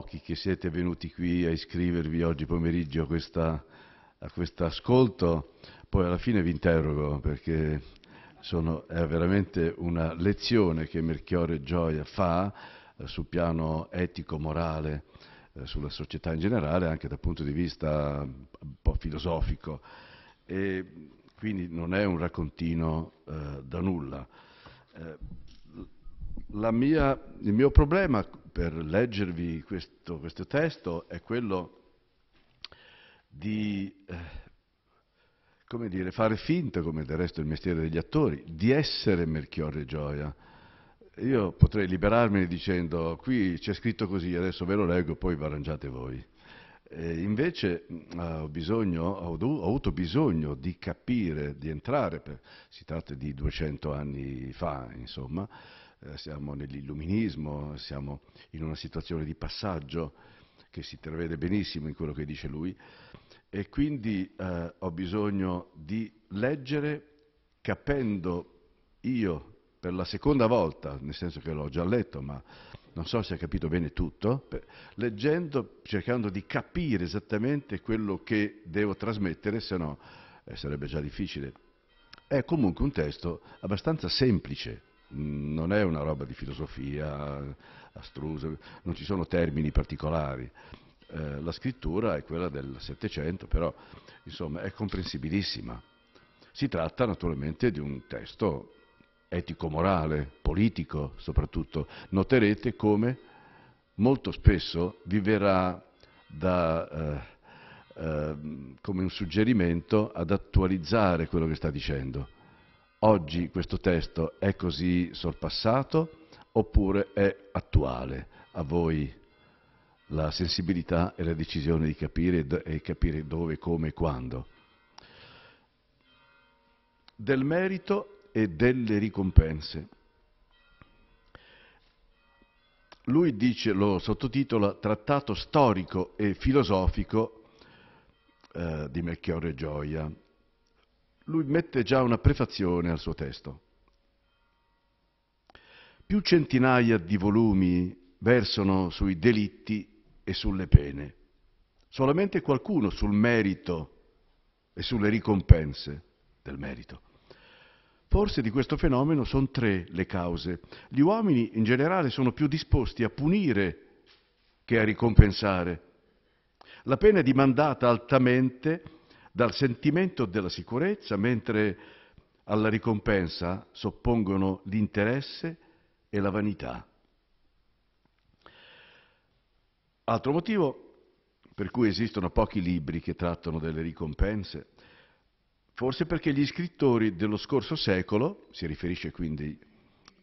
pochi che siete venuti qui a iscrivervi oggi pomeriggio a, questa, a questo ascolto, poi alla fine vi interrogo perché sono, è veramente una lezione che Melchiore Gioia fa eh, sul piano etico-morale, eh, sulla società in generale, anche dal punto di vista eh, un po' filosofico. E quindi non è un raccontino eh, da nulla. Eh, mia, il mio problema per leggervi questo, questo testo è quello di, eh, dire, fare finta, come del resto il mestiere degli attori, di essere Melchiorre Gioia. Io potrei liberarmene dicendo qui c'è scritto così, adesso ve lo leggo, poi vi arrangiate voi. E invece mm, ho, bisogno, ho, avuto bisogno di capire, di entrare, per, si tratta di 200 anni fa, insomma, eh, siamo nell'illuminismo, siamo in una situazione di passaggio che si intravede benissimo in quello che dice lui e quindi eh, ho bisogno di leggere capendo io per la seconda volta, nel senso che l'ho già letto, ma non so se ha capito bene tutto, per, leggendo, cercando di capire esattamente quello che devo trasmettere, se no eh, sarebbe già difficile. È comunque un testo abbastanza semplice, Mm, non è una roba di filosofia eh, astrusa, non ci sono termini particolari. Eh, la scrittura è quella del Settecento, però insomma è comprensibilissima. Si tratta naturalmente di un testo etico-morale, politico soprattutto. Noterete come molto spesso vi verrà da, eh, eh, come un suggerimento ad attualizzare quello che sta dicendo oggi questo testo è così sorpassato oppure è attuale? A voi la sensibilità e la decisione di capire e capire dove, come e quando. Del merito e delle ricompense. Lui dice, lo sottotitola Trattato storico e filosofico eh, di Melchiorre Gioia, lui mette già una prefazione al suo testo. Più centinaia di volumi versano sui delitti e sulle pene, solamente qualcuno sul merito e sulle ricompense del merito. Forse di questo fenomeno sono tre le cause. Gli uomini in generale sono più disposti a punire che a ricompensare. La pena è dimandata altamente dal sentimento della sicurezza, mentre alla ricompensa soppongono l'interesse e la vanità. Altro motivo per cui esistono pochi libri che trattano delle ricompense, forse perché gli scrittori dello scorso secolo, si riferisce quindi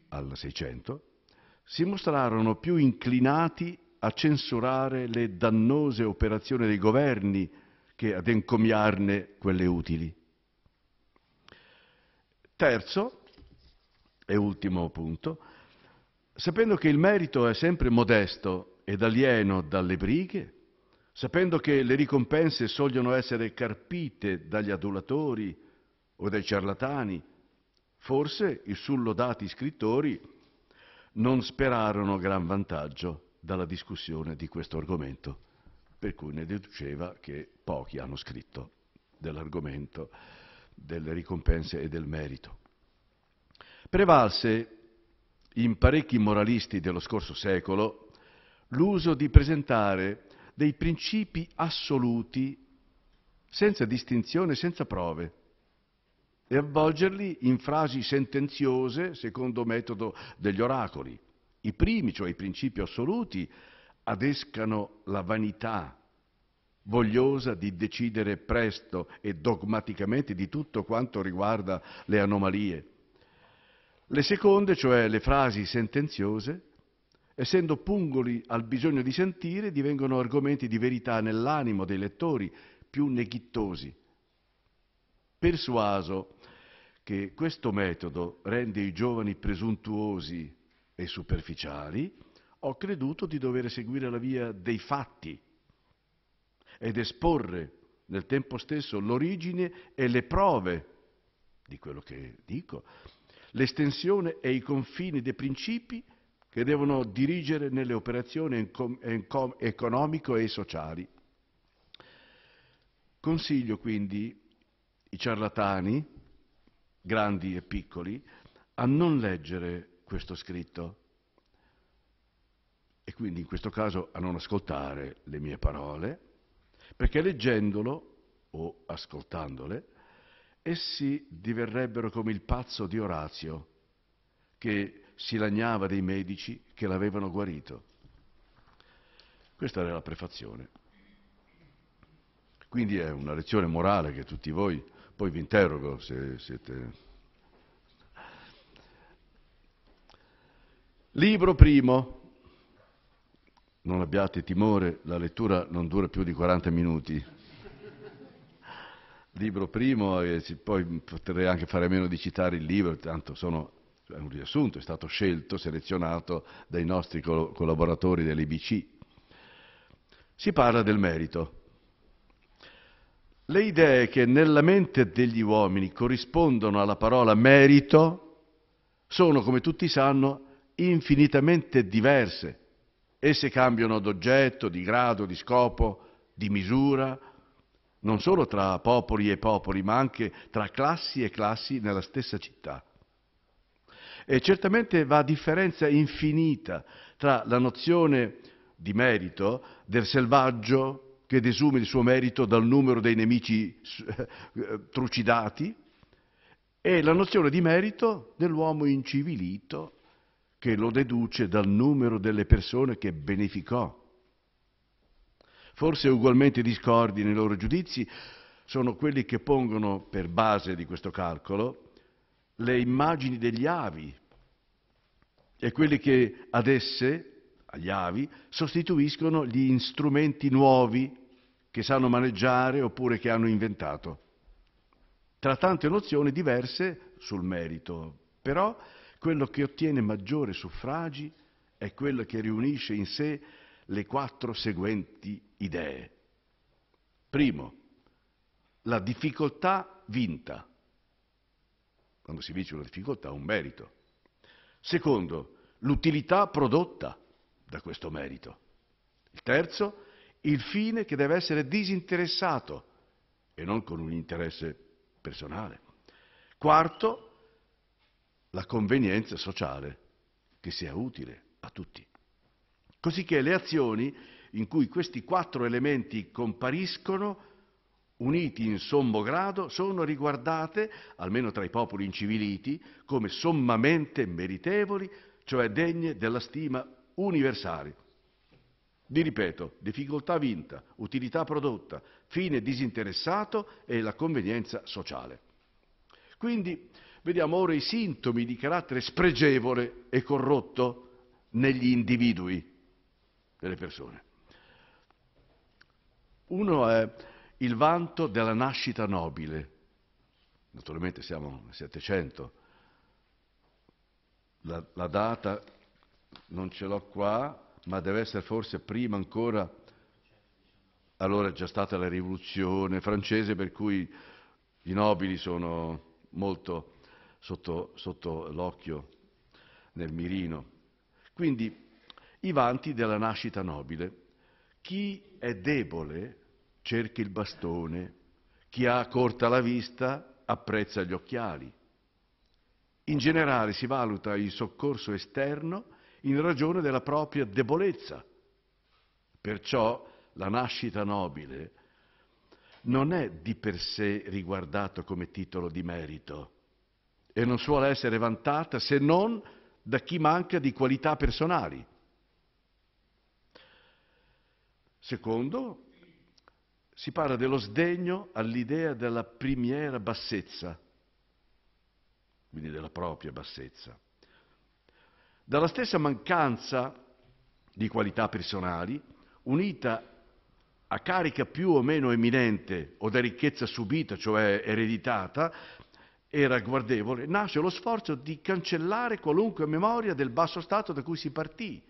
al Seicento, si mostrarono più inclinati a censurare le dannose operazioni dei governi che ad encomiarne quelle utili. Terzo e ultimo punto, sapendo che il merito è sempre modesto ed alieno dalle brighe, sapendo che le ricompense sogliono essere carpite dagli adulatori o dai ciarlatani, forse i sullodati scrittori non sperarono gran vantaggio dalla discussione di questo argomento per cui ne deduceva che pochi hanno scritto dell'argomento delle ricompense e del merito. Prevalse in parecchi moralisti dello scorso secolo l'uso di presentare dei principi assoluti senza distinzione, senza prove, e avvolgerli in frasi sentenziose secondo metodo degli oracoli. I primi, cioè i principi assoluti, adescano la vanità vogliosa di decidere presto e dogmaticamente di tutto quanto riguarda le anomalie. Le seconde, cioè le frasi sentenziose, essendo pungoli al bisogno di sentire, divengono argomenti di verità nell'animo dei lettori più neghittosi. Persuaso che questo metodo rende i giovani presuntuosi e superficiali, ho creduto di dover seguire la via dei fatti ed esporre nel tempo stesso l'origine e le prove di quello che dico, l'estensione e i confini dei principi che devono dirigere nelle operazioni economiche e sociali. Consiglio quindi i ciarlatani, grandi e piccoli, a non leggere questo scritto e quindi in questo caso a non ascoltare le mie parole, perché leggendolo o ascoltandole, essi diverrebbero come il pazzo di Orazio, che si lagnava dei medici che l'avevano guarito. Questa era la prefazione. Quindi è una lezione morale che tutti voi, poi vi interrogo se siete... Libro primo, non abbiate timore, la lettura non dura più di 40 minuti. libro primo, e poi potrei anche fare a meno di citare il libro, tanto sono, è un riassunto, è stato scelto, selezionato dai nostri co- collaboratori dell'IBC. Si parla del merito. Le idee che nella mente degli uomini corrispondono alla parola merito sono, come tutti sanno, infinitamente diverse Esse cambiano d'oggetto, di grado, di scopo, di misura, non solo tra popoli e popoli, ma anche tra classi e classi nella stessa città. E certamente va a differenza infinita tra la nozione di merito del selvaggio che desume il suo merito dal numero dei nemici trucidati e la nozione di merito dell'uomo incivilito che lo deduce dal numero delle persone che beneficò. Forse ugualmente discordi nei loro giudizi sono quelli che pongono per base di questo calcolo le immagini degli avi e quelli che ad esse, agli avi, sostituiscono gli strumenti nuovi che sanno maneggiare oppure che hanno inventato. Tra tante nozioni diverse sul merito, però quello che ottiene maggiore suffragi è quello che riunisce in sé le quattro seguenti idee. Primo, la difficoltà vinta. Quando si vince una difficoltà, un merito. Secondo, l'utilità prodotta da questo merito. Il terzo, il fine che deve essere disinteressato e non con un interesse personale. Quarto, la convenienza sociale che sia utile a tutti. Cosicché le azioni in cui questi quattro elementi compariscono, uniti in sommo grado, sono riguardate, almeno tra i popoli inciviliti, come sommamente meritevoli, cioè degne della stima universale. Vi ripeto, difficoltà vinta, utilità prodotta, fine disinteressato e la convenienza sociale. Quindi Vediamo ora i sintomi di carattere spregevole e corrotto negli individui delle persone. Uno è il vanto della nascita nobile. Naturalmente siamo nel Settecento. La, la data non ce l'ho qua, ma deve essere forse prima ancora. Allora è già stata la rivoluzione francese per cui i nobili sono molto sotto, sotto l'occhio, nel mirino. Quindi i vanti della nascita nobile. Chi è debole cerca il bastone, chi ha corta la vista apprezza gli occhiali. In generale si valuta il soccorso esterno in ragione della propria debolezza. Perciò la nascita nobile non è di per sé riguardato come titolo di merito, e non suole essere vantata se non da chi manca di qualità personali. Secondo, si parla dello sdegno all'idea della primiera bassezza, quindi della propria bassezza. Dalla stessa mancanza di qualità personali, unita a carica più o meno eminente o da ricchezza subita, cioè ereditata, e ragguardevole, nasce lo sforzo di cancellare qualunque memoria del basso stato da cui si partì,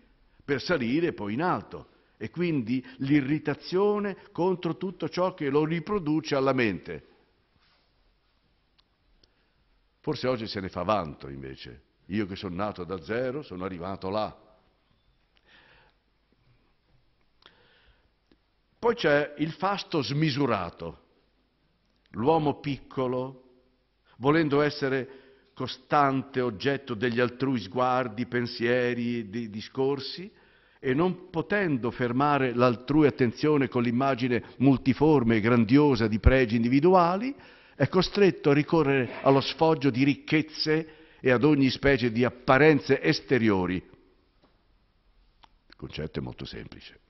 per salire poi in alto, e quindi l'irritazione contro tutto ciò che lo riproduce alla mente. Forse oggi se ne fa vanto invece. Io che sono nato da zero sono arrivato là. Poi c'è il fasto smisurato, l'uomo piccolo, volendo essere costante oggetto degli altrui sguardi, pensieri, di, discorsi, e non potendo fermare l'altrui attenzione con l'immagine multiforme e grandiosa di pregi individuali, è costretto a ricorrere allo sfoggio di ricchezze e ad ogni specie di apparenze esteriori. Il concetto è molto semplice.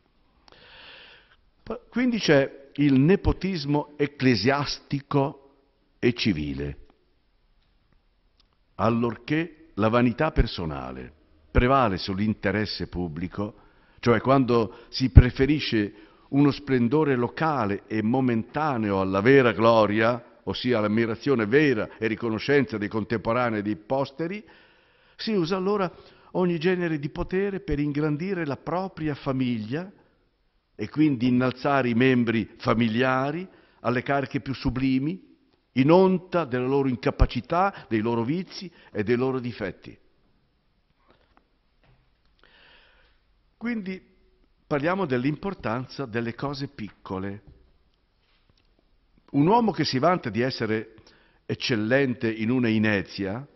Quindi c'è il nepotismo ecclesiastico e civile allorché la vanità personale prevale sull'interesse pubblico, cioè quando si preferisce uno splendore locale e momentaneo alla vera gloria, ossia l'ammirazione vera e riconoscenza dei contemporanei e dei posteri, si usa allora ogni genere di potere per ingrandire la propria famiglia e quindi innalzare i membri familiari alle cariche più sublimi in onta della loro incapacità, dei loro vizi e dei loro difetti. Quindi parliamo dell'importanza delle cose piccole. Un uomo che si vanta di essere eccellente in una inezia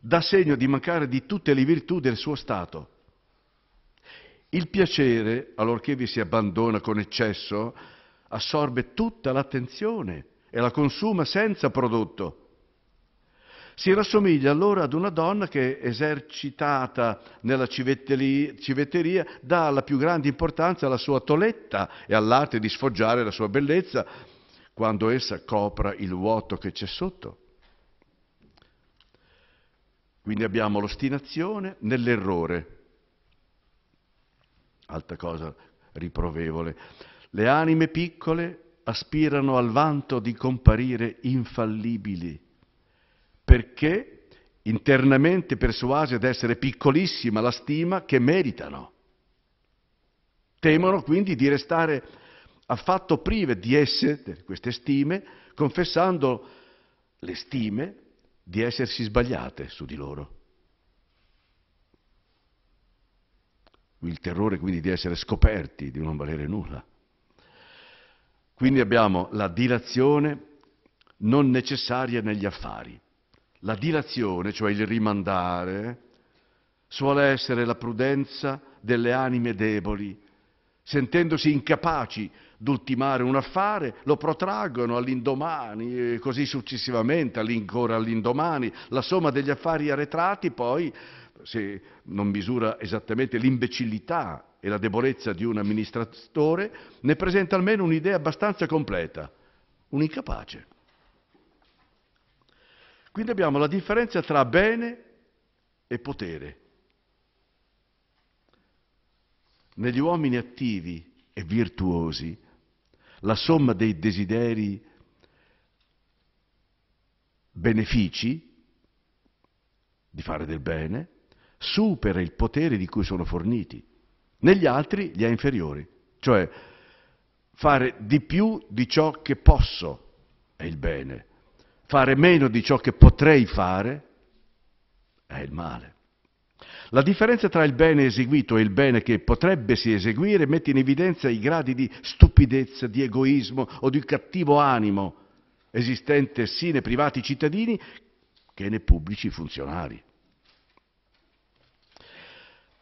dà segno di mancare di tutte le virtù del suo stato. Il piacere, allorché vi si abbandona con eccesso, assorbe tutta l'attenzione e la consuma senza prodotto. Si rassomiglia allora ad una donna che, esercitata nella civetteria, dà la più grande importanza alla sua toletta e all'arte di sfoggiare la sua bellezza quando essa copra il vuoto che c'è sotto. Quindi abbiamo l'ostinazione nell'errore. Altra cosa riprovevole. Le anime piccole aspirano al vanto di comparire infallibili, perché internamente persuasi ad essere piccolissima la stima che meritano. Temono quindi di restare affatto prive di esse, di queste stime, confessando le stime di essersi sbagliate su di loro. Il terrore quindi di essere scoperti, di non valere nulla. Quindi abbiamo la dilazione non necessaria negli affari. La dilazione, cioè il rimandare, suole essere la prudenza delle anime deboli. Sentendosi incapaci d'ultimare un affare, lo protraggono all'indomani, e così successivamente, ancora all'indomani. La somma degli affari arretrati poi se non misura esattamente l'imbecillità e la debolezza di un amministratore, ne presenta almeno un'idea abbastanza completa, un incapace. Quindi abbiamo la differenza tra bene e potere. Negli uomini attivi e virtuosi, la somma dei desideri benefici di fare del bene supera il potere di cui sono forniti, negli altri gli è inferiori, cioè fare di più di ciò che posso è il bene, fare meno di ciò che potrei fare è il male. La differenza tra il bene eseguito e il bene che potrebbe si eseguire mette in evidenza i gradi di stupidezza, di egoismo o di cattivo animo esistente sì nei privati cittadini che nei pubblici funzionari.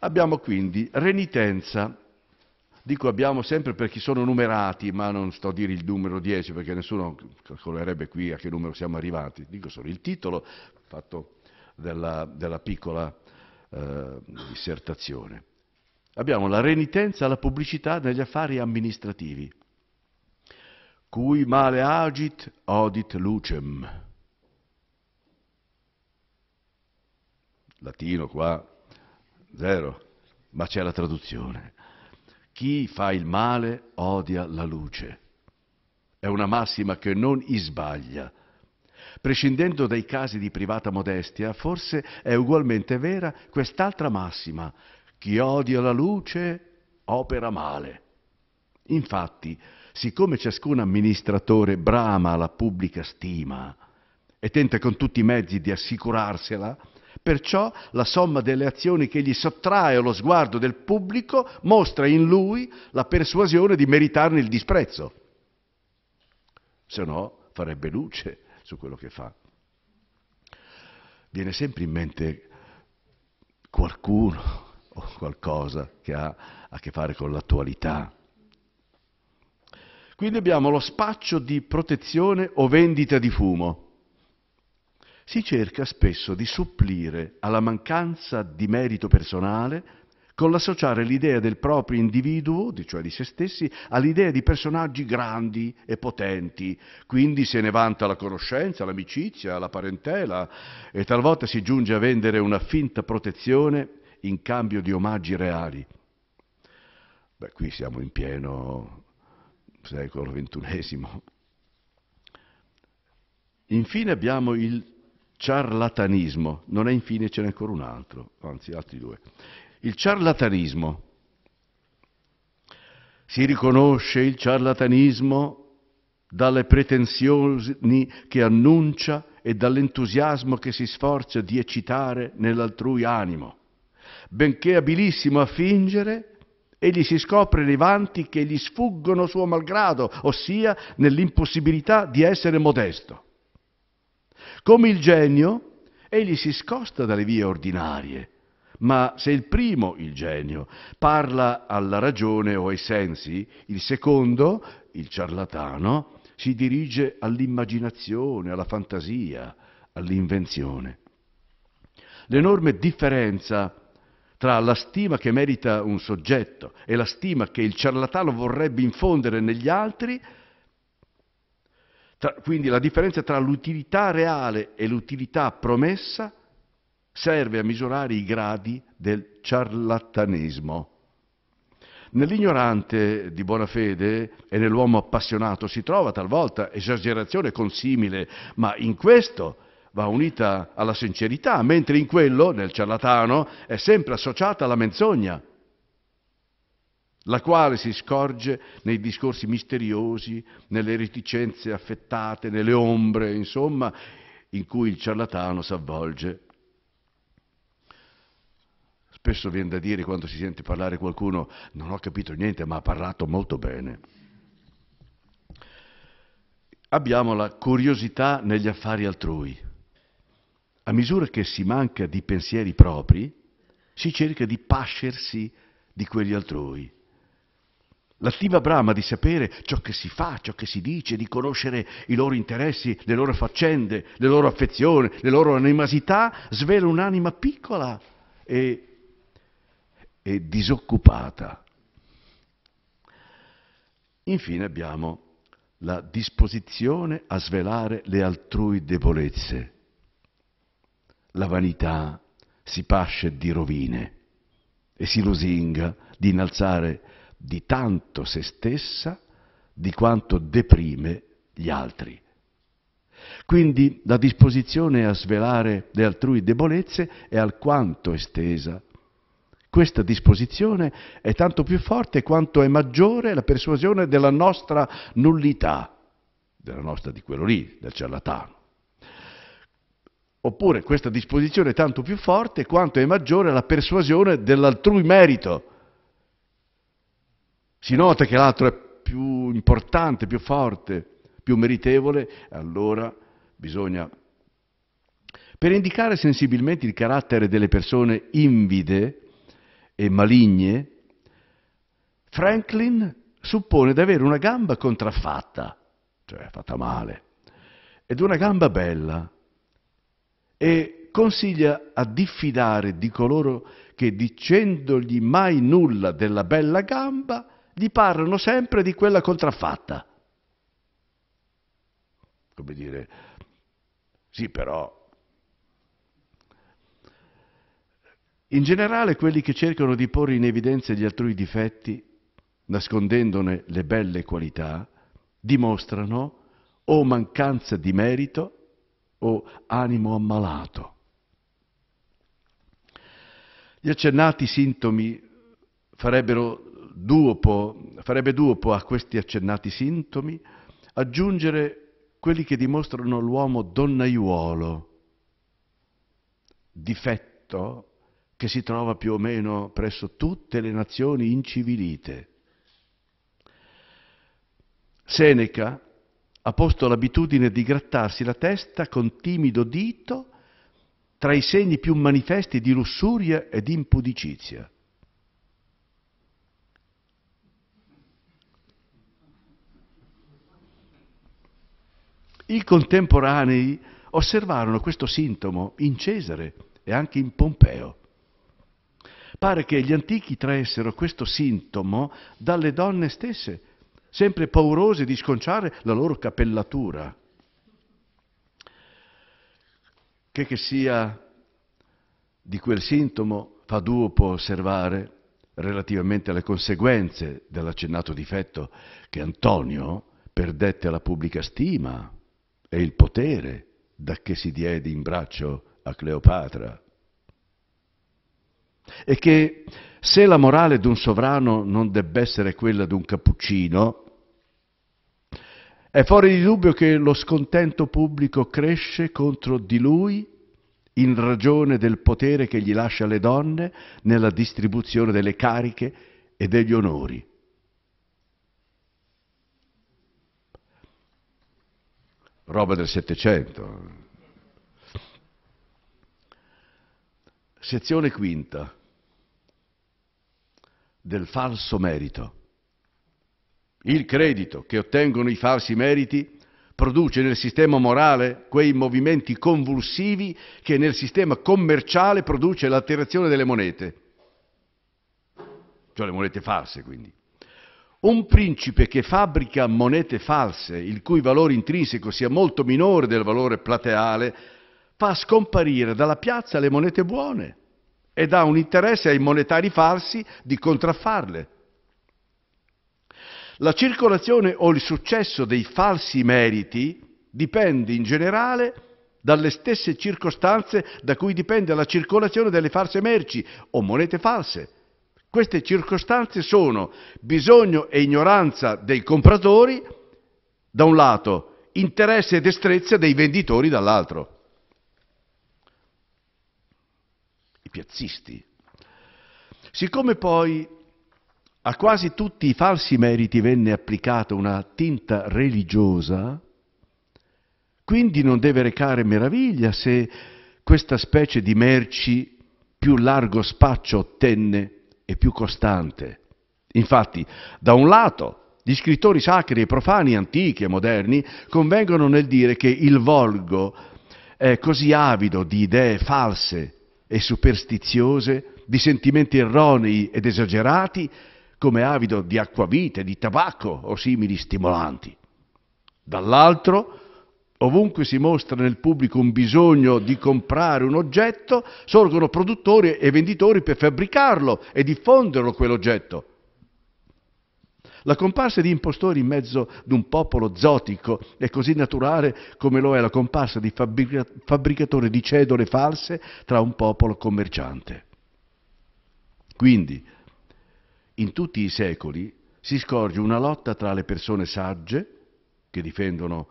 Abbiamo quindi renitenza, dico abbiamo sempre perché sono numerati, ma non sto a dire il numero 10 perché nessuno calcolerebbe qui a che numero siamo arrivati, dico solo il titolo fatto della, della piccola eh, dissertazione. Abbiamo la renitenza alla pubblicità negli affari amministrativi, cui male agit odit lucem. Latino qua, Zero. Ma c'è la traduzione. Chi fa il male odia la luce. È una massima che non isbaglia. Prescindendo dai casi di privata modestia, forse è ugualmente vera quest'altra massima. Chi odia la luce opera male. Infatti, siccome ciascun amministratore brama la pubblica stima e tenta con tutti i mezzi di assicurarsela, Perciò la somma delle azioni che gli sottrae allo sguardo del pubblico mostra in lui la persuasione di meritarne il disprezzo. Se no farebbe luce su quello che fa. Viene sempre in mente qualcuno o qualcosa che ha a che fare con l'attualità. Quindi abbiamo lo spaccio di protezione o vendita di fumo si cerca spesso di supplire alla mancanza di merito personale con l'associare l'idea del proprio individuo, cioè di se stessi, all'idea di personaggi grandi e potenti. Quindi se ne vanta la conoscenza, l'amicizia, la parentela e talvolta si giunge a vendere una finta protezione in cambio di omaggi reali. Beh, qui siamo in pieno secolo XXI. Infine abbiamo il Ciarlatanismo. Non è infine, ce n'è ancora un altro, anzi altri due. Il ciarlatanismo. Si riconosce il ciarlatanismo dalle pretensioni che annuncia e dall'entusiasmo che si sforza di eccitare nell'altrui animo. Benché abilissimo a fingere, egli si scopre nei vanti che gli sfuggono suo malgrado, ossia nell'impossibilità di essere modesto. Come il genio, egli si scosta dalle vie ordinarie, ma se il primo, il genio, parla alla ragione o ai sensi, il secondo, il ciarlatano, si dirige all'immaginazione, alla fantasia, all'invenzione. L'enorme differenza tra la stima che merita un soggetto e la stima che il ciarlatano vorrebbe infondere negli altri è tra, quindi la differenza tra l'utilità reale e l'utilità promessa serve a misurare i gradi del ciarlatanismo. Nell'ignorante di buona fede e nell'uomo appassionato si trova talvolta esagerazione consimile, ma in questo va unita alla sincerità, mentre in quello, nel ciarlatano, è sempre associata alla menzogna la quale si scorge nei discorsi misteriosi, nelle reticenze affettate, nelle ombre, insomma, in cui il ciarlatano si avvolge. Spesso viene da dire quando si sente parlare qualcuno, non ho capito niente, ma ha parlato molto bene. Abbiamo la curiosità negli affari altrui. A misura che si manca di pensieri propri, si cerca di pascersi di quelli altrui L'attiva brama di sapere ciò che si fa, ciò che si dice, di conoscere i loro interessi, le loro faccende, le loro affezioni, le loro animosità, svela un'anima piccola e, e disoccupata. Infine abbiamo la disposizione a svelare le altrui debolezze. La vanità si pasce di rovine e si lusinga di innalzare di tanto se stessa di quanto deprime gli altri. Quindi la disposizione a svelare le altrui debolezze è alquanto estesa. Questa disposizione è tanto più forte quanto è maggiore la persuasione della nostra nullità, della nostra di quello lì, del ciarlatano. Oppure questa disposizione è tanto più forte quanto è maggiore la persuasione dell'altrui merito, si nota che l'altro è più importante, più forte, più meritevole, allora bisogna... Per indicare sensibilmente il carattere delle persone invide e maligne, Franklin suppone di avere una gamba contraffatta, cioè fatta male, ed una gamba bella, e consiglia a diffidare di coloro che dicendogli mai nulla della bella gamba gli parlano sempre di quella contraffatta. Come dire, sì però, in generale quelli che cercano di porre in evidenza gli altrui difetti, nascondendone le belle qualità, dimostrano o mancanza di merito o animo ammalato. Gli accennati sintomi farebbero duopo, farebbe duopo a questi accennati sintomi aggiungere quelli che dimostrano l'uomo donnaiuolo, difetto che si trova più o meno presso tutte le nazioni incivilite. Seneca ha posto l'abitudine di grattarsi la testa con timido dito tra i segni più manifesti di lussuria e di impudicizia. I contemporanei osservarono questo sintomo in Cesare e anche in Pompeo. Pare che gli antichi traessero questo sintomo dalle donne stesse, sempre paurose di sconciare la loro capellatura. Che che sia di quel sintomo, Faduo può osservare relativamente alle conseguenze dell'accennato difetto che Antonio perdette la pubblica stima e il potere da che si diede in braccio a Cleopatra. E che se la morale di un sovrano non debba essere quella di un cappuccino, è fuori di dubbio che lo scontento pubblico cresce contro di lui in ragione del potere che gli lascia le donne nella distribuzione delle cariche e degli onori. roba del Settecento. Sezione quinta del falso merito. Il credito che ottengono i falsi meriti produce nel sistema morale quei movimenti convulsivi che nel sistema commerciale produce l'alterazione delle monete, cioè le monete false quindi. Un principe che fabbrica monete false, il cui valore intrinseco sia molto minore del valore plateale, fa scomparire dalla piazza le monete buone e dà un interesse ai monetari falsi di contraffarle. La circolazione o il successo dei falsi meriti dipende in generale dalle stesse circostanze da cui dipende la circolazione delle false merci o monete false, queste circostanze sono bisogno e ignoranza dei compratori da un lato, interesse e destrezza dei venditori dall'altro. I piazzisti. Siccome poi a quasi tutti i falsi meriti venne applicata una tinta religiosa, quindi non deve recare meraviglia se questa specie di merci più largo spaccio ottenne e più costante. Infatti, da un lato, gli scrittori sacri e profani, antichi e moderni, convengono nel dire che il volgo è così avido di idee false e superstiziose, di sentimenti erronei ed esagerati, come avido di acquavite, di tabacco o simili stimolanti. Dall'altro, ovunque si mostra nel pubblico un bisogno di comprare un oggetto, sorgono produttori e venditori per fabbricarlo e diffonderlo quell'oggetto. La comparsa di impostori in mezzo ad un popolo zotico è così naturale come lo è la comparsa di fabbricatori di cedole false tra un popolo commerciante. Quindi, in tutti i secoli si scorge una lotta tra le persone sagge, che difendono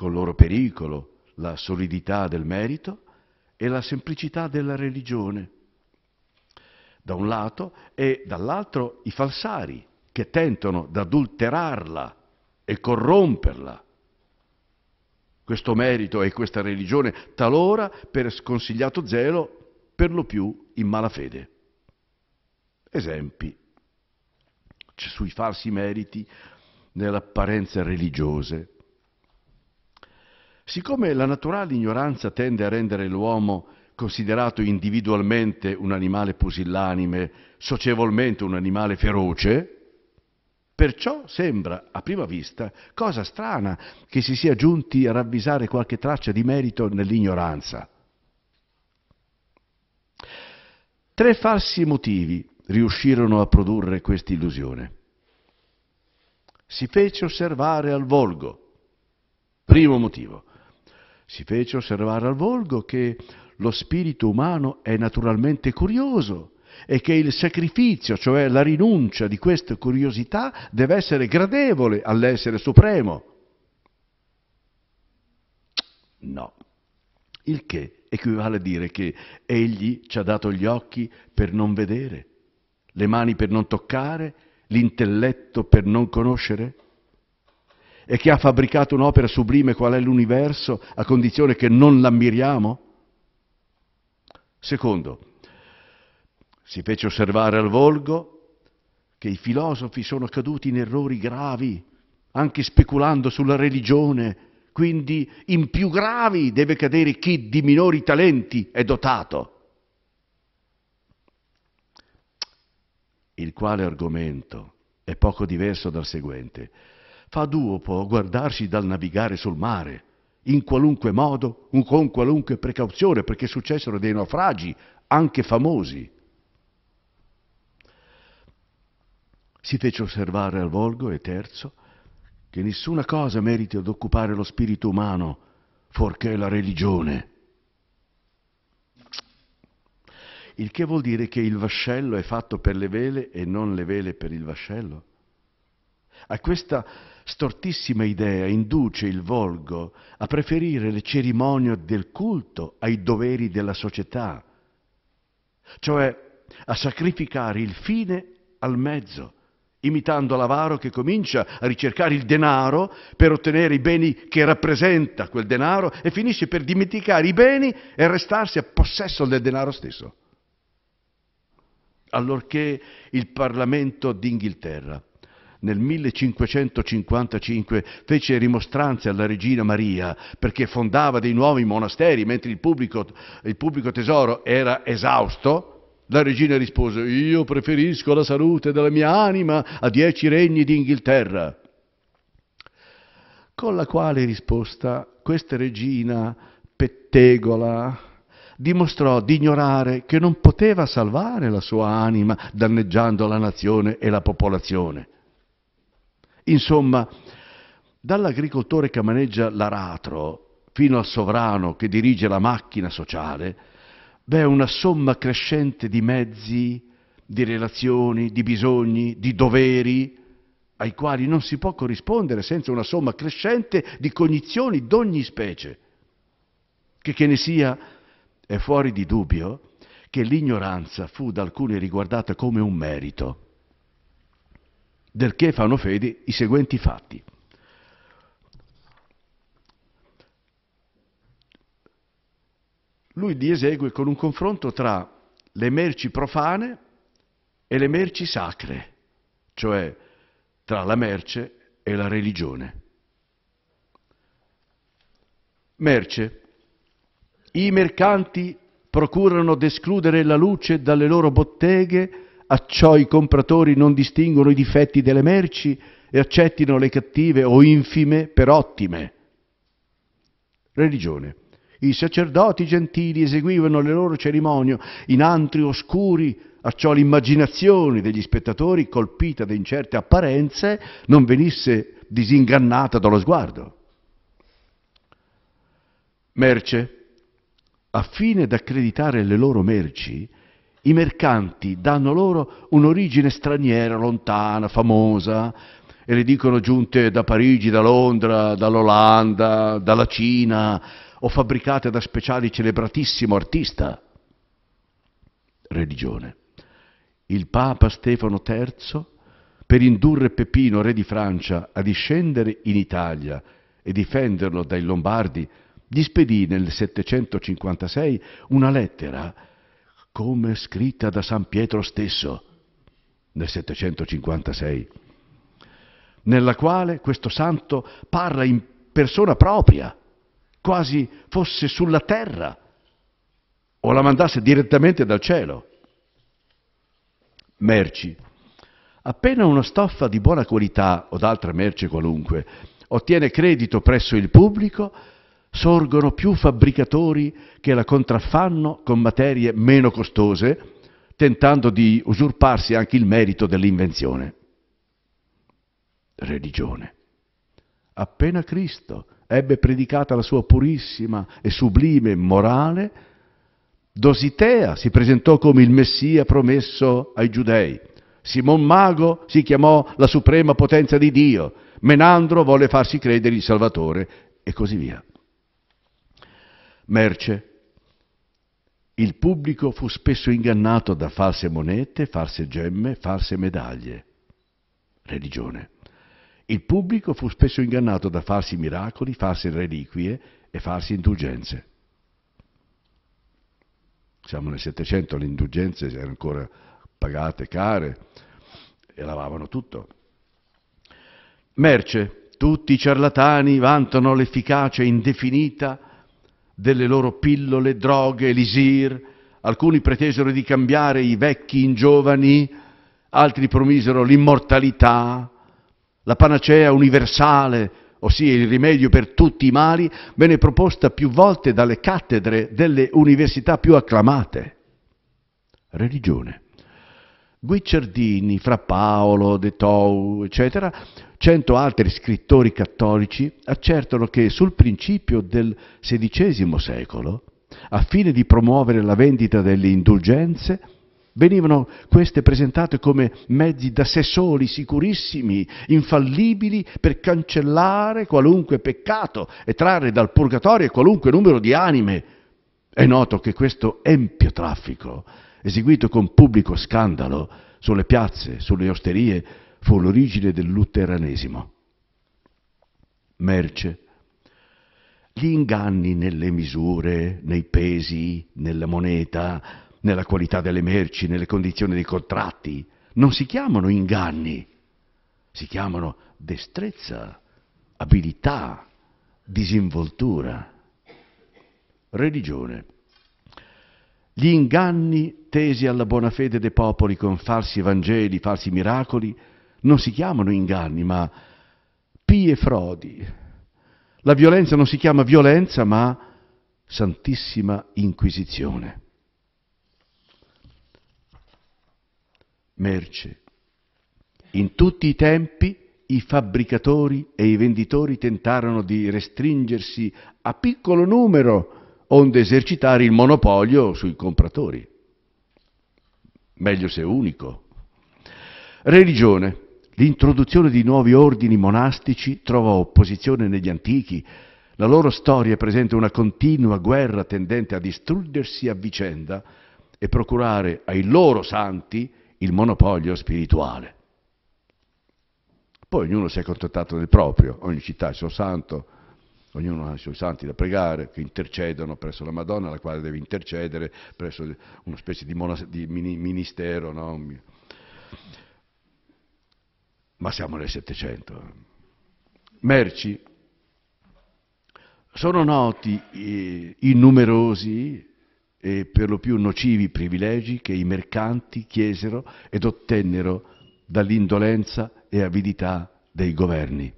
col loro pericolo, la solidità del merito e la semplicità della religione. Da un lato e dall'altro i falsari che tentano adulterarla e corromperla. Questo merito e questa religione talora per sconsigliato zelo, per lo più in malafede. Esempi sui falsi meriti nelle apparenze religiose Siccome la naturale ignoranza tende a rendere l'uomo considerato individualmente un animale pusillanime, socievolmente un animale feroce, perciò sembra a prima vista cosa strana che si sia giunti a ravvisare qualche traccia di merito nell'ignoranza. Tre falsi motivi riuscirono a produrre questa illusione. Si fece osservare al volgo. Primo motivo. Si fece osservare al volgo che lo spirito umano è naturalmente curioso e che il sacrificio, cioè la rinuncia di questa curiosità, deve essere gradevole all'essere supremo. No. Il che equivale a dire che egli ci ha dato gli occhi per non vedere, le mani per non toccare, l'intelletto per non conoscere? e che ha fabbricato un'opera sublime qual è l'universo, a condizione che non l'ammiriamo? Secondo, si fece osservare al volgo che i filosofi sono caduti in errori gravi, anche speculando sulla religione, quindi in più gravi deve cadere chi di minori talenti è dotato. Il quale argomento è poco diverso dal seguente. Fa duopo guardarsi dal navigare sul mare, in qualunque modo, con qualunque precauzione, perché successero dei naufragi, anche famosi. Si fece osservare al volgo e terzo che nessuna cosa merita ad occupare lo spirito umano forché la religione. Il che vuol dire che il vascello è fatto per le vele e non le vele per il vascello. A questa stortissima idea induce il volgo a preferire le cerimonie del culto ai doveri della società, cioè a sacrificare il fine al mezzo, imitando l'avaro che comincia a ricercare il denaro per ottenere i beni che rappresenta quel denaro e finisce per dimenticare i beni e restarsi a possesso del denaro stesso. Allorché il Parlamento d'Inghilterra nel 1555 fece rimostranze alla regina Maria perché fondava dei nuovi monasteri mentre il pubblico, il pubblico tesoro era esausto. La regina rispose, io preferisco la salute della mia anima a dieci regni d'Inghilterra. Con la quale risposta questa regina pettegola dimostrò di ignorare che non poteva salvare la sua anima danneggiando la nazione e la popolazione. Insomma, dall'agricoltore che maneggia l'aratro fino al sovrano che dirige la macchina sociale, beh, una somma crescente di mezzi, di relazioni, di bisogni, di doveri, ai quali non si può corrispondere senza una somma crescente di cognizioni d'ogni specie. Che che ne sia, è fuori di dubbio che l'ignoranza fu da alcuni riguardata come un merito del che fanno fede i seguenti fatti. Lui li esegue con un confronto tra le merci profane e le merci sacre, cioè tra la merce e la religione. Merce. I mercanti procurano d'escludere la luce dalle loro botteghe a ciò i compratori non distinguono i difetti delle merci e accettino le cattive o infime per ottime. Religione. I sacerdoti gentili eseguivano le loro cerimonie in antri oscuri, acciò l'immaginazione degli spettatori, colpita da incerte apparenze, non venisse disingannata dallo sguardo. Merce. A fine d'accreditare le loro merci, i mercanti danno loro un'origine straniera, lontana, famosa, e le dicono giunte da Parigi, da Londra, dall'Olanda, dalla Cina, o fabbricate da speciali celebratissimo artista. Religione. Il Papa Stefano III, per indurre Peppino, re di Francia, a discendere in Italia e difenderlo dai Lombardi, gli spedì nel 756 una lettera come scritta da San Pietro stesso nel 756, nella quale questo santo parla in persona propria, quasi fosse sulla terra o la mandasse direttamente dal cielo. Merci. Appena una stoffa di buona qualità o d'altra merce qualunque ottiene credito presso il pubblico, sorgono più fabbricatori che la contraffanno con materie meno costose, tentando di usurparsi anche il merito dell'invenzione. Religione. Appena Cristo ebbe predicata la sua purissima e sublime morale, Dositea si presentò come il Messia promesso ai giudei. Simon Mago si chiamò la suprema potenza di Dio. Menandro volle farsi credere il Salvatore e così via merce. Il pubblico fu spesso ingannato da false monete, false gemme, false medaglie. Religione. Il pubblico fu spesso ingannato da falsi miracoli, false reliquie e false indulgenze. Siamo nel Settecento, le indulgenze erano ancora pagate care e lavavano tutto. Merce. Tutti i ciarlatani vantano l'efficacia indefinita delle loro pillole, droghe, elisir. Alcuni pretesero di cambiare i vecchi in giovani, altri promisero l'immortalità, la panacea universale, ossia il rimedio per tutti i mali, venne proposta più volte dalle cattedre delle università più acclamate. Religione. Guicciardini, Fra Paolo, De Tou, eccetera, cento altri scrittori cattolici accertano che sul principio del XVI secolo, a fine di promuovere la vendita delle indulgenze, venivano queste presentate come mezzi da sé soli, sicurissimi, infallibili per cancellare qualunque peccato e trarre dal purgatorio qualunque numero di anime. È noto che questo empio traffico eseguito con pubblico scandalo sulle piazze, sulle osterie, fu l'origine del lutteranesimo. Merce. Gli inganni nelle misure, nei pesi, nella moneta, nella qualità delle merci, nelle condizioni dei contratti, non si chiamano inganni, si chiamano destrezza, abilità, disinvoltura. Religione. Gli inganni tesi alla buona fede dei popoli con falsi evangeli, falsi miracoli, non si chiamano inganni, ma pie frodi. La violenza non si chiama violenza, ma Santissima Inquisizione. Merce. In tutti i tempi i fabbricatori e i venditori tentarono di restringersi a piccolo numero onde esercitare il monopolio sui compratori. Meglio se unico. Religione. L'introduzione di nuovi ordini monastici trova opposizione negli antichi. La loro storia presenta una continua guerra tendente a distruggersi a vicenda e procurare ai loro santi il monopolio spirituale. Poi ognuno si è contattato del proprio, ogni città il suo santo, Ognuno ha i suoi santi da pregare, che intercedono presso la Madonna, la quale deve intercedere presso una specie di, monas- di mini- ministero. No? Ma siamo nel Settecento. Merci. Sono noti eh, i numerosi e per lo più nocivi privilegi che i mercanti chiesero ed ottennero dall'indolenza e avidità dei governi.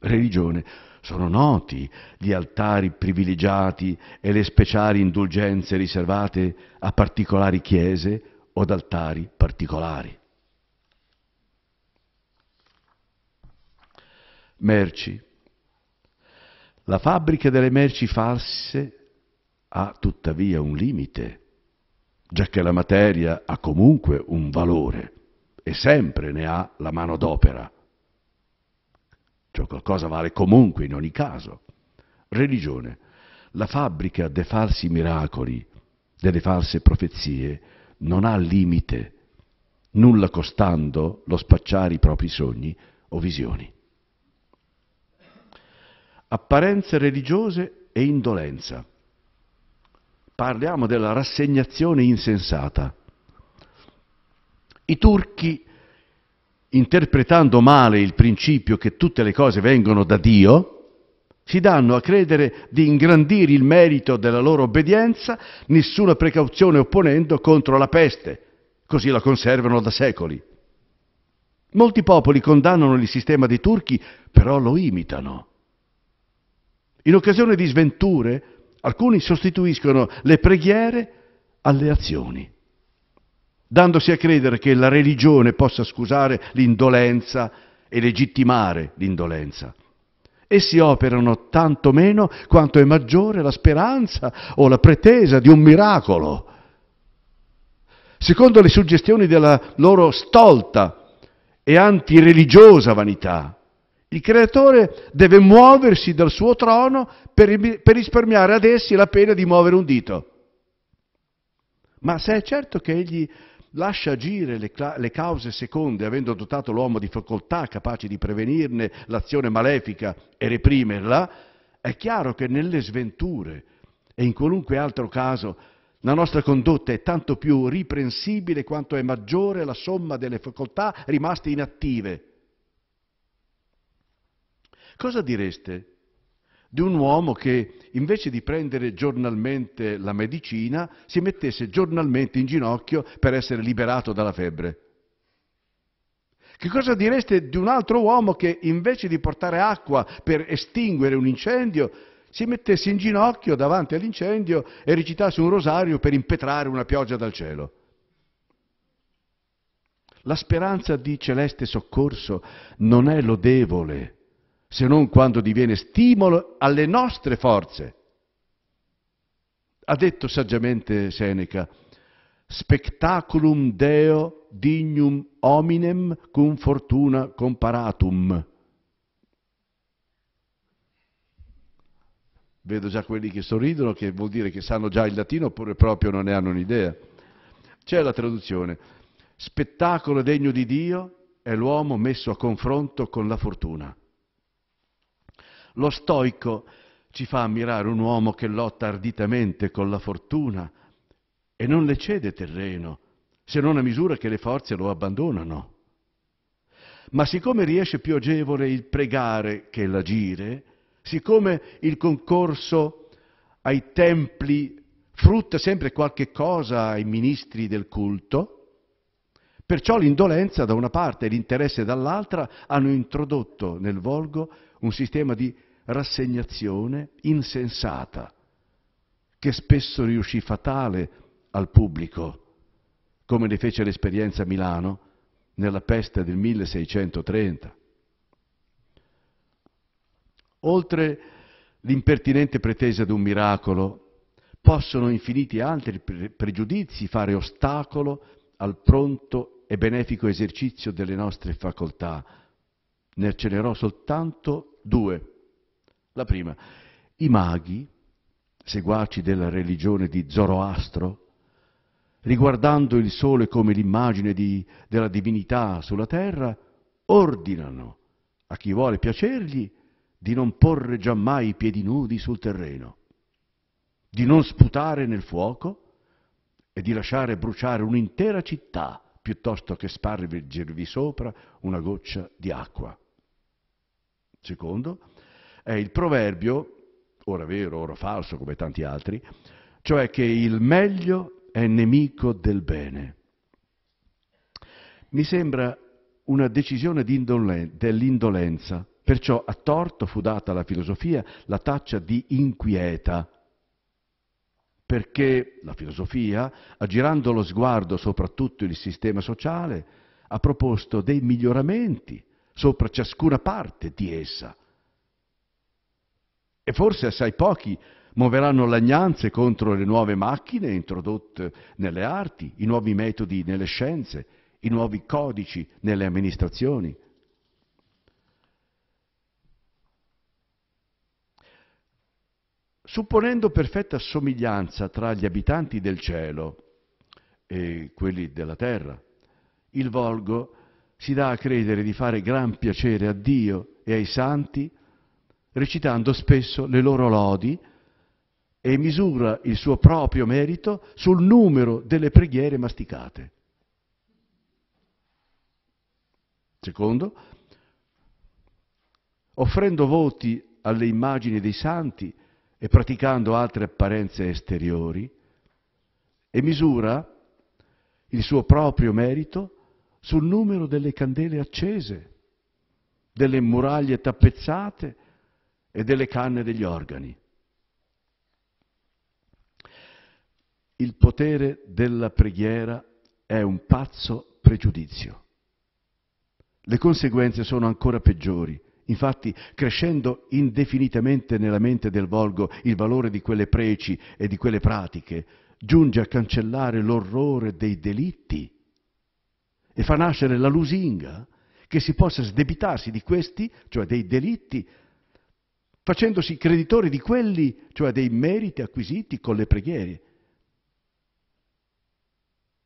Religione. Sono noti gli altari privilegiati e le speciali indulgenze riservate a particolari chiese o ad altari particolari. Merci. La fabbrica delle merci false ha tuttavia un limite, già che la materia ha comunque un valore e sempre ne ha la mano d'opera cioè qualcosa vale comunque in ogni caso. Religione, la fabbrica dei falsi miracoli, delle false profezie, non ha limite, nulla costando lo spacciare i propri sogni o visioni. Apparenze religiose e indolenza. Parliamo della rassegnazione insensata. I turchi interpretando male il principio che tutte le cose vengono da Dio, si danno a credere di ingrandire il merito della loro obbedienza, nessuna precauzione opponendo contro la peste, così la conservano da secoli. Molti popoli condannano il sistema dei turchi, però lo imitano. In occasione di sventure, alcuni sostituiscono le preghiere alle azioni dandosi a credere che la religione possa scusare l'indolenza e legittimare l'indolenza. Essi operano tanto meno quanto è maggiore la speranza o la pretesa di un miracolo. Secondo le suggestioni della loro stolta e antireligiosa vanità, il creatore deve muoversi dal suo trono per, per risparmiare ad essi la pena di muovere un dito. Ma se è certo che egli Lascia agire le, le cause seconde, avendo dotato l'uomo di facoltà capaci di prevenirne l'azione malefica e reprimerla, è chiaro che nelle sventure e in qualunque altro caso la nostra condotta è tanto più riprensibile quanto è maggiore la somma delle facoltà rimaste inattive. Cosa direste di un uomo che invece di prendere giornalmente la medicina si mettesse giornalmente in ginocchio per essere liberato dalla febbre. Che cosa direste di un altro uomo che invece di portare acqua per estinguere un incendio si mettesse in ginocchio davanti all'incendio e recitasse un rosario per impetrare una pioggia dal cielo? La speranza di celeste soccorso non è lodevole se non quando diviene stimolo alle nostre forze. Ha detto saggiamente Seneca, spectaculum deo dignum hominem cum fortuna comparatum. Vedo già quelli che sorridono, che vuol dire che sanno già il latino oppure proprio non ne hanno un'idea. C'è la traduzione. Spettacolo degno di Dio è l'uomo messo a confronto con la fortuna. Lo stoico ci fa ammirare un uomo che lotta arditamente con la fortuna e non le cede terreno, se non a misura che le forze lo abbandonano. Ma siccome riesce più agevole il pregare che l'agire, siccome il concorso ai templi frutta sempre qualche cosa ai ministri del culto, perciò l'indolenza da una parte e l'interesse dall'altra hanno introdotto nel volgo un sistema di rassegnazione insensata, che spesso riuscì fatale al pubblico, come ne fece l'esperienza a Milano nella peste del 1630. Oltre l'impertinente pretesa di un miracolo, possono infiniti altri pre- pregiudizi fare ostacolo al pronto e benefico esercizio delle nostre facoltà. Ne accelerò soltanto due. La prima, i maghi, seguaci della religione di Zoroastro, riguardando il sole come l'immagine di, della divinità sulla terra, ordinano a chi vuole piacergli di non porre giammai i piedi nudi sul terreno, di non sputare nel fuoco e di lasciare bruciare un'intera città piuttosto che spargervi sopra una goccia di acqua. Secondo, è il proverbio, ora vero, ora falso, come tanti altri, cioè che il meglio è nemico del bene. Mi sembra una decisione dell'indolenza, perciò a torto fu data alla filosofia la taccia di inquieta, perché la filosofia, aggirando lo sguardo soprattutto il sistema sociale, ha proposto dei miglioramenti sopra ciascuna parte di essa, e forse assai pochi muoveranno lagnanze contro le nuove macchine introdotte nelle arti, i nuovi metodi nelle scienze, i nuovi codici nelle amministrazioni. Supponendo perfetta somiglianza tra gli abitanti del cielo e quelli della terra, il volgo si dà a credere di fare gran piacere a Dio e ai santi recitando spesso le loro lodi e misura il suo proprio merito sul numero delle preghiere masticate. Secondo, offrendo voti alle immagini dei santi e praticando altre apparenze esteriori, e misura il suo proprio merito sul numero delle candele accese, delle muraglie tappezzate e delle canne degli organi. Il potere della preghiera è un pazzo pregiudizio. Le conseguenze sono ancora peggiori. Infatti, crescendo indefinitamente nella mente del volgo il valore di quelle preci e di quelle pratiche, giunge a cancellare l'orrore dei delitti e fa nascere la lusinga che si possa sdebitarsi di questi, cioè dei delitti, facendosi creditore di quelli, cioè dei meriti acquisiti con le preghiere.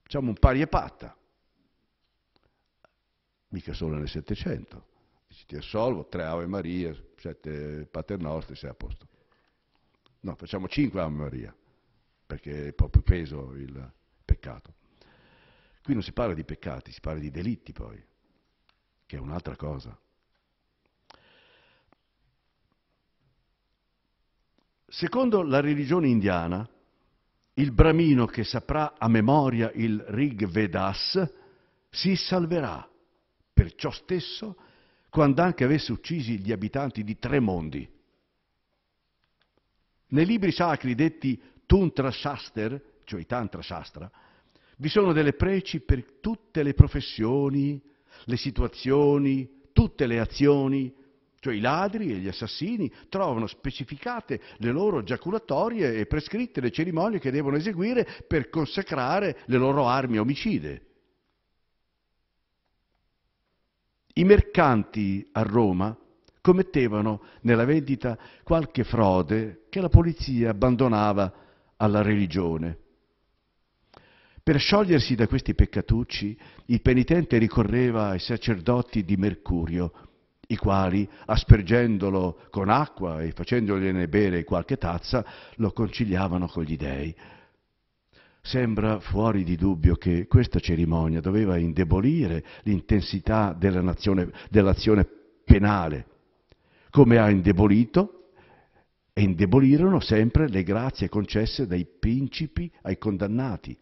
Diciamo un pari e patta. Mica solo nel Settecento. Dici ti assolvo, tre Ave Maria, sette Paternostri, sei a posto. No, facciamo cinque Ave Maria, perché è proprio peso il peccato. Qui non si parla di peccati, si parla di delitti poi, che è un'altra cosa. Secondo la religione indiana, il bramino che saprà a memoria il Rig Vedas si salverà per ciò stesso quando anche avesse uccisi gli abitanti di tre mondi. Nei libri sacri detti Tuntra Shastra, cioè Tantra Shastra, vi sono delle preci per tutte le professioni, le situazioni, tutte le azioni, cioè i ladri e gli assassini trovano specificate le loro giaculatorie e prescritte le cerimonie che devono eseguire per consacrare le loro armi omicide. I mercanti a Roma commettevano nella vendita qualche frode che la polizia abbandonava alla religione. Per sciogliersi da questi peccatucci, il penitente ricorreva ai sacerdoti di Mercurio, i quali, aspergendolo con acqua e facendogliene bere qualche tazza, lo conciliavano con gli dèi. Sembra fuori di dubbio che questa cerimonia doveva indebolire l'intensità dell'azione, dell'azione penale, come ha indebolito e indebolirono sempre le grazie concesse dai principi ai condannati.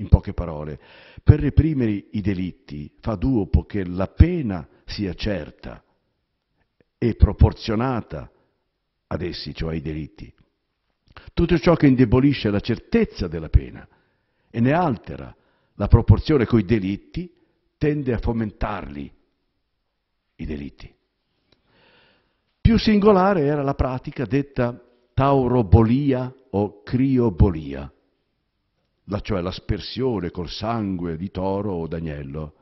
In poche parole, per reprimere i delitti fa dopo che la pena sia certa e proporzionata ad essi, cioè ai delitti. Tutto ciò che indebolisce la certezza della pena e ne altera la proporzione coi delitti tende a fomentarli, i delitti. Più singolare era la pratica detta taurobolia o criobolia, la cioè l'aspersione col sangue di toro o d'agnello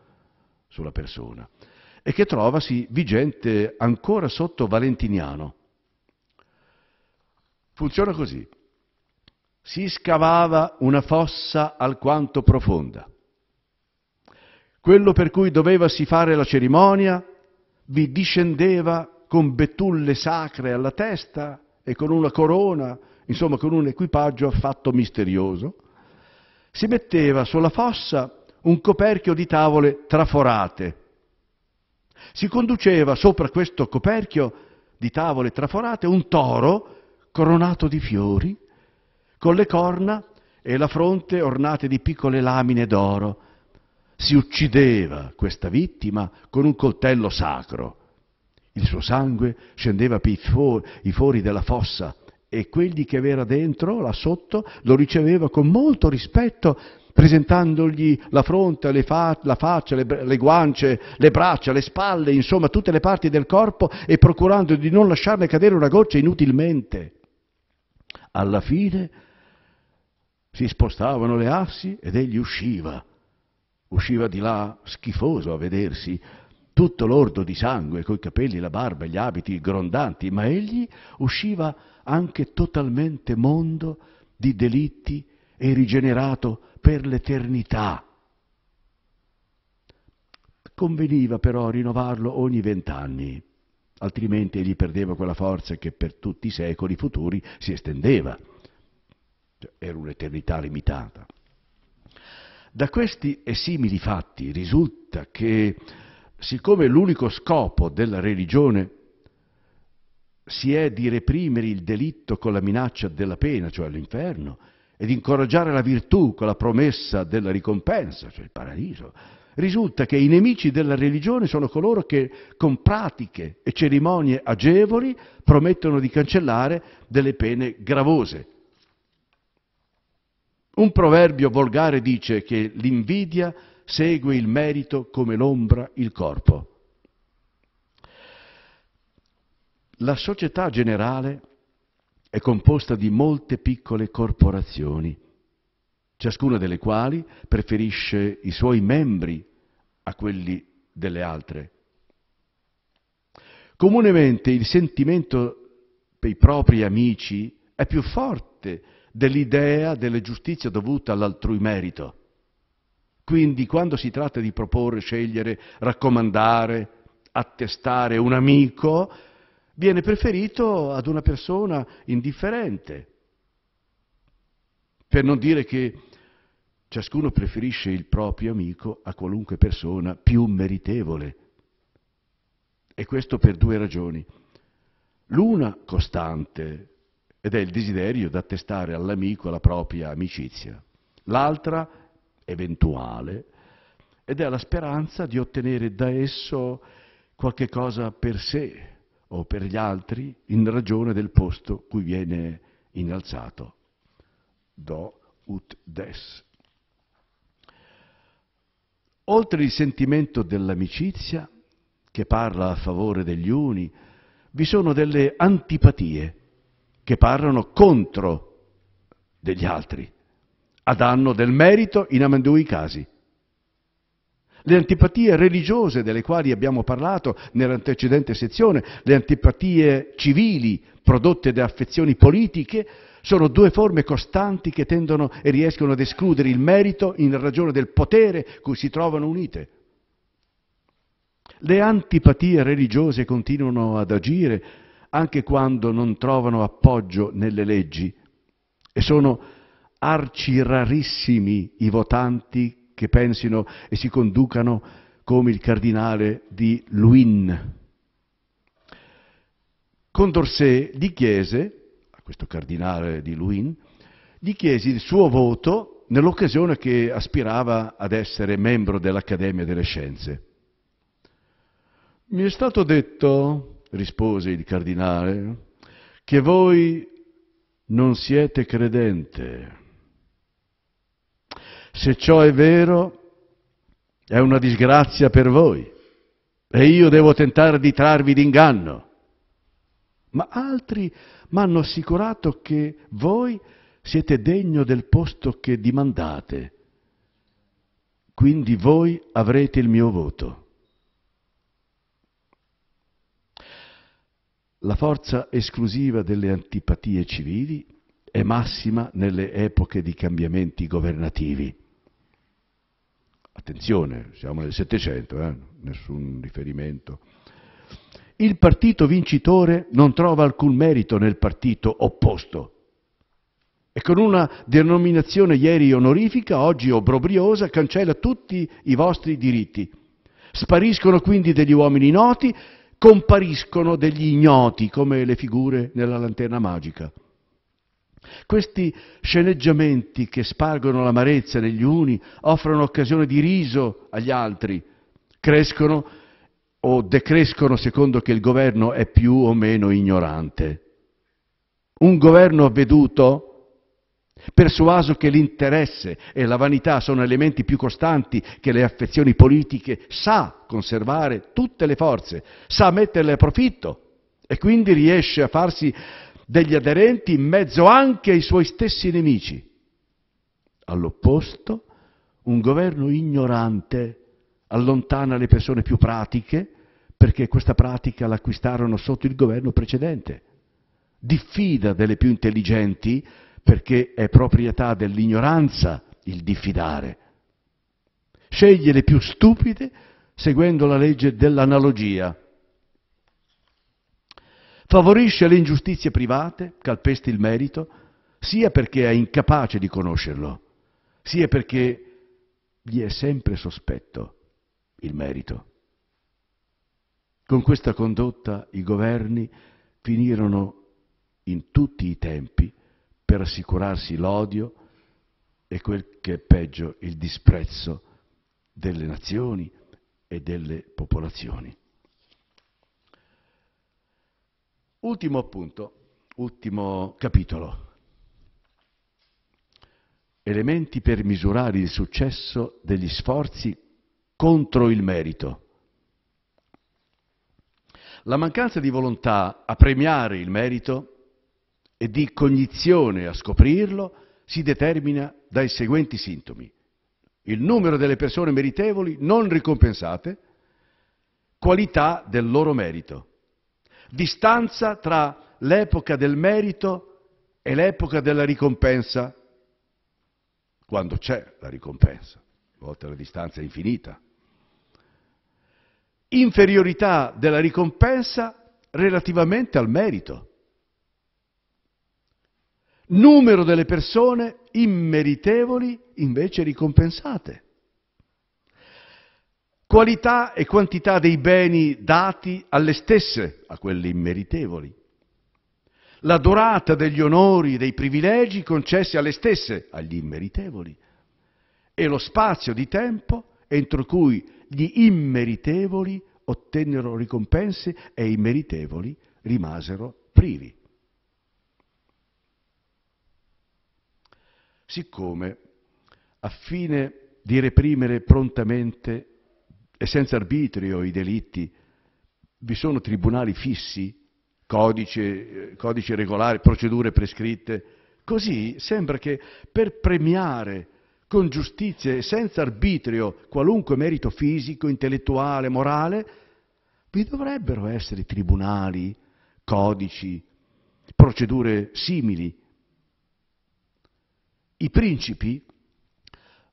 sulla persona e che trovasi vigente ancora sotto Valentiniano. Funziona così. Si scavava una fossa alquanto profonda. Quello per cui dovevasi fare la cerimonia vi discendeva con betulle sacre alla testa e con una corona, insomma con un equipaggio affatto misterioso. Si metteva sulla fossa un coperchio di tavole traforate si conduceva sopra questo coperchio di tavole traforate un toro coronato di fiori, con le corna e la fronte ornate di piccole lamine d'oro. Si uccideva questa vittima con un coltello sacro. Il suo sangue scendeva per i fori della fossa e quelli che aveva dentro, là sotto, lo riceveva con molto rispetto presentandogli la fronte, le fa- la faccia, le, br- le guance, le braccia, le spalle, insomma tutte le parti del corpo e procurando di non lasciarne cadere una goccia inutilmente. Alla fine si spostavano le assi ed egli usciva. Usciva di là schifoso a vedersi, tutto lordo di sangue, coi capelli, la barba, gli abiti grondanti, ma egli usciva anche totalmente mondo di delitti e rigenerato per l'eternità. Conveniva però rinnovarlo ogni vent'anni, altrimenti egli perdeva quella forza che per tutti i secoli futuri si estendeva. Cioè, era un'eternità limitata. Da questi e simili fatti risulta che, siccome l'unico scopo della religione si è di reprimere il delitto con la minaccia della pena, cioè l'inferno, ed incoraggiare la virtù con la promessa della ricompensa, cioè il paradiso, risulta che i nemici della religione sono coloro che con pratiche e cerimonie agevoli promettono di cancellare delle pene gravose. Un proverbio volgare dice che l'invidia segue il merito come l'ombra il corpo. La società generale è composta di molte piccole corporazioni, ciascuna delle quali preferisce i suoi membri a quelli delle altre. Comunemente il sentimento per i propri amici è più forte dell'idea della giustizia dovuta all'altrui merito. Quindi quando si tratta di proporre, scegliere, raccomandare, attestare un amico, viene preferito ad una persona indifferente. Per non dire che ciascuno preferisce il proprio amico a qualunque persona più meritevole. E questo per due ragioni. L'una costante, ed è il desiderio d'attestare all'amico la propria amicizia. L'altra, eventuale, ed è la speranza di ottenere da esso qualche cosa per sé, o per gli altri in ragione del posto cui viene innalzato. Do ut des. Oltre il sentimento dell'amicizia, che parla a favore degli uni, vi sono delle antipatie che parlano contro degli altri, a danno del merito in ambedue casi le antipatie religiose delle quali abbiamo parlato nell'antecedente sezione, le antipatie civili prodotte da affezioni politiche, sono due forme costanti che tendono e riescono ad escludere il merito in ragione del potere cui si trovano unite. Le antipatie religiose continuano ad agire anche quando non trovano appoggio nelle leggi e sono arci rarissimi i votanti che pensino e si conducano come il cardinale di Luynes. Condorcet gli chiese, a questo cardinale di Luynes, gli chiese il suo voto nell'occasione che aspirava ad essere membro dell'Accademia delle Scienze. Mi è stato detto, rispose il cardinale, che voi non siete credente. Se ciò è vero, è una disgrazia per voi e io devo tentare di trarvi d'inganno. Ma altri mi hanno assicurato che voi siete degno del posto che dimandate, quindi voi avrete il mio voto. La forza esclusiva delle antipatie civili è massima nelle epoche di cambiamenti governativi Attenzione, siamo nel Settecento, eh? nessun riferimento. Il partito vincitore non trova alcun merito nel partito opposto. E con una denominazione ieri onorifica, oggi obrobriosa, cancella tutti i vostri diritti. Spariscono quindi degli uomini noti, compariscono degli ignoti come le figure nella lanterna magica. Questi sceneggiamenti che spargono l'amarezza negli uni, offrono occasione di riso agli altri, crescono o decrescono secondo che il governo è più o meno ignorante. Un governo avveduto, persuaso che l'interesse e la vanità sono elementi più costanti che le affezioni politiche, sa conservare tutte le forze, sa metterle a profitto e quindi riesce a farsi degli aderenti in mezzo anche ai suoi stessi nemici. All'opposto, un governo ignorante allontana le persone più pratiche perché questa pratica l'acquistarono sotto il governo precedente. Diffida delle più intelligenti perché è proprietà dell'ignoranza il diffidare. Sceglie le più stupide seguendo la legge dell'analogia favorisce le ingiustizie private, calpesti il merito, sia perché è incapace di conoscerlo, sia perché gli è sempre sospetto il merito. Con questa condotta i governi finirono in tutti i tempi per assicurarsi l'odio e quel che è peggio il disprezzo delle nazioni e delle popolazioni. Ultimo punto, ultimo capitolo. Elementi per misurare il successo degli sforzi contro il merito. La mancanza di volontà a premiare il merito e di cognizione a scoprirlo si determina dai seguenti sintomi. Il numero delle persone meritevoli non ricompensate, qualità del loro merito distanza tra l'epoca del merito e l'epoca della ricompensa, quando c'è la ricompensa, a volte la distanza è infinita. Inferiorità della ricompensa relativamente al merito. Numero delle persone immeritevoli invece ricompensate qualità e quantità dei beni dati alle stesse, a quelle immeritevoli, la durata degli onori, e dei privilegi concessi alle stesse, agli immeritevoli, e lo spazio di tempo entro cui gli immeritevoli ottennero ricompense e i meritevoli rimasero privi. Siccome a fine di reprimere prontamente e senza arbitrio i delitti. Vi sono tribunali fissi, codice, eh, codice regolare, procedure prescritte. Così sembra che per premiare con giustizia e senza arbitrio qualunque merito fisico, intellettuale, morale, vi dovrebbero essere tribunali, codici, procedure simili. I principi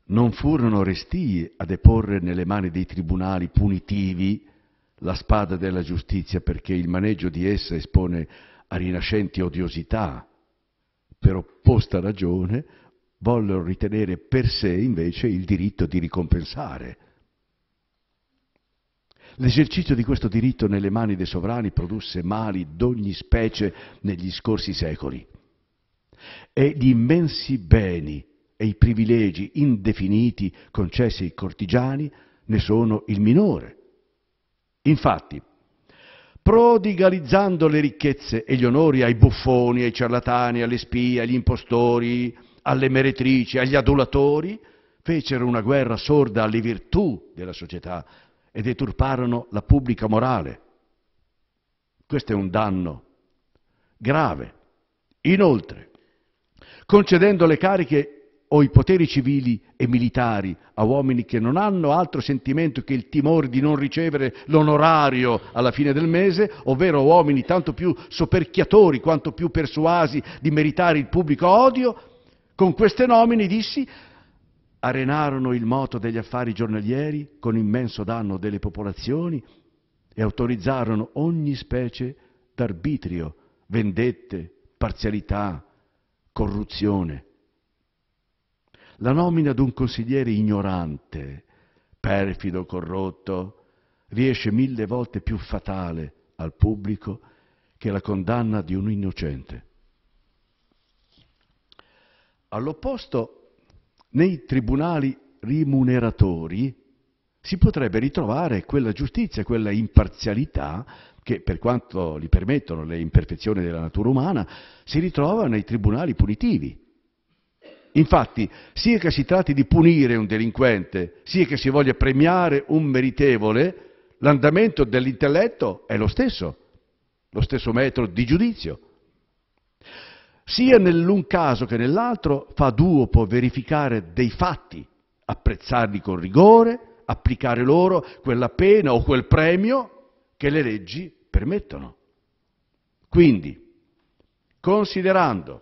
non furono restii a deporre nelle mani dei tribunali punitivi la spada della giustizia perché il maneggio di essa espone a rinascenti odiosità. Per opposta ragione vollero ritenere per sé invece il diritto di ricompensare. L'esercizio di questo diritto nelle mani dei sovrani produsse mali d'ogni specie negli scorsi secoli e gli immensi beni e i privilegi indefiniti concessi ai cortigiani ne sono il minore. Infatti, prodigalizzando le ricchezze e gli onori ai buffoni, ai ciarlatani, alle spie, agli impostori, alle meretrici, agli adulatori, fecero una guerra sorda alle virtù della società e deturparono la pubblica morale. Questo è un danno grave. Inoltre, concedendo le cariche o i poteri civili e militari a uomini che non hanno altro sentimento che il timore di non ricevere l'onorario alla fine del mese, ovvero uomini tanto più soperchiatori quanto più persuasi di meritare il pubblico odio, con queste nomine, dissi, arenarono il moto degli affari giornalieri con immenso danno delle popolazioni e autorizzarono ogni specie d'arbitrio, vendette, parzialità, corruzione. La nomina di un consigliere ignorante, perfido, corrotto, riesce mille volte più fatale al pubblico che la condanna di un innocente. All'opposto, nei tribunali rimuneratori si potrebbe ritrovare quella giustizia, quella imparzialità che, per quanto gli permettono le imperfezioni della natura umana, si ritrova nei tribunali punitivi, Infatti, sia che si tratti di punire un delinquente, sia che si voglia premiare un meritevole, l'andamento dell'intelletto è lo stesso, lo stesso metro di giudizio. Sia nell'un caso che nell'altro fa duo può verificare dei fatti, apprezzarli con rigore, applicare loro quella pena o quel premio che le leggi permettono. Quindi, considerando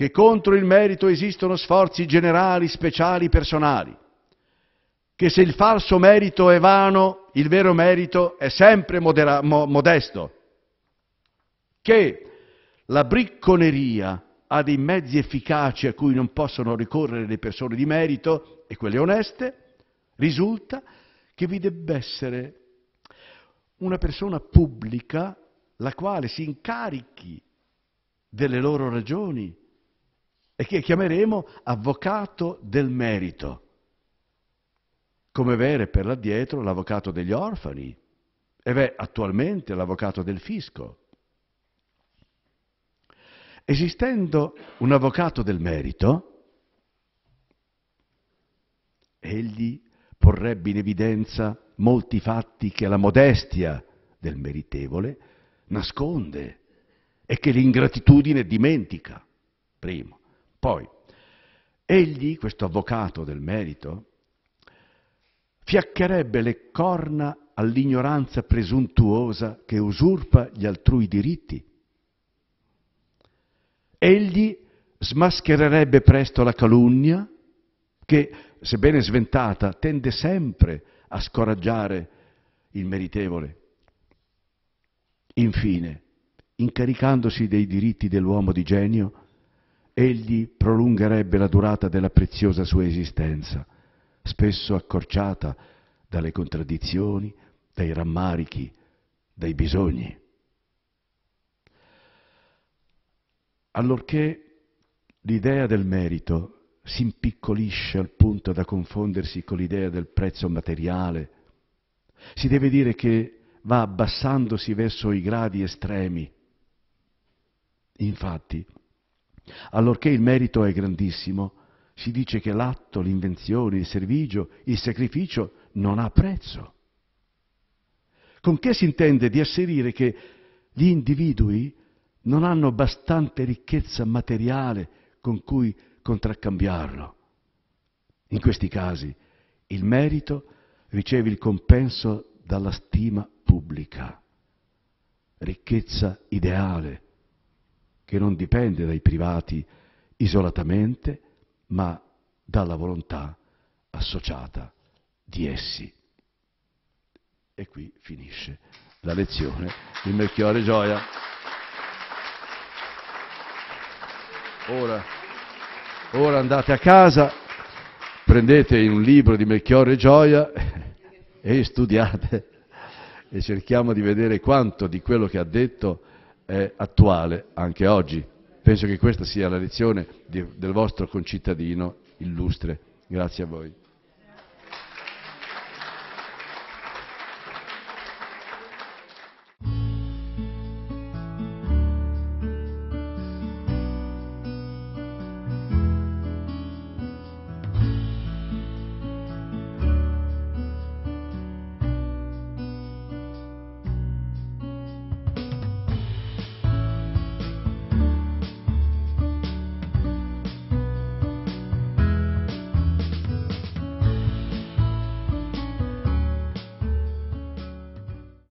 che contro il merito esistono sforzi generali, speciali, personali, che se il falso merito è vano, il vero merito è sempre modera- mo- modesto, che la bricconeria ha dei mezzi efficaci a cui non possono ricorrere le persone di merito e quelle oneste, risulta che vi debba essere una persona pubblica la quale si incarichi delle loro ragioni e che chiameremo avvocato del merito, come vere per l'addietro l'avvocato degli orfani ed è attualmente l'avvocato del fisco. Esistendo un avvocato del merito, egli porrebbe in evidenza molti fatti che la modestia del meritevole nasconde e che l'ingratitudine dimentica, primo. Poi, egli, questo avvocato del merito, fiaccherebbe le corna all'ignoranza presuntuosa che usurpa gli altrui diritti. Egli smaschererebbe presto la calunnia che, sebbene sventata, tende sempre a scoraggiare il meritevole. Infine, incaricandosi dei diritti dell'uomo di genio, egli prolungherebbe la durata della preziosa sua esistenza, spesso accorciata dalle contraddizioni, dai rammarichi, dai bisogni. Allorché l'idea del merito si impiccolisce al punto da confondersi con l'idea del prezzo materiale, si deve dire che va abbassandosi verso i gradi estremi. Infatti, Allorché il merito è grandissimo, si dice che l'atto, l'invenzione, il servigio, il sacrificio non ha prezzo. Con che si intende di asserire che gli individui non hanno abbastanza ricchezza materiale con cui contraccambiarlo. In questi casi il merito riceve il compenso dalla stima pubblica, ricchezza ideale, che non dipende dai privati isolatamente, ma dalla volontà associata di essi. E qui finisce la lezione di Melchiore Gioia. Ora, ora andate a casa, prendete un libro di Melchiore Gioia e studiate e cerchiamo di vedere quanto di quello che ha detto è attuale anche oggi. Penso che questa sia la lezione di, del vostro concittadino illustre. Grazie a voi.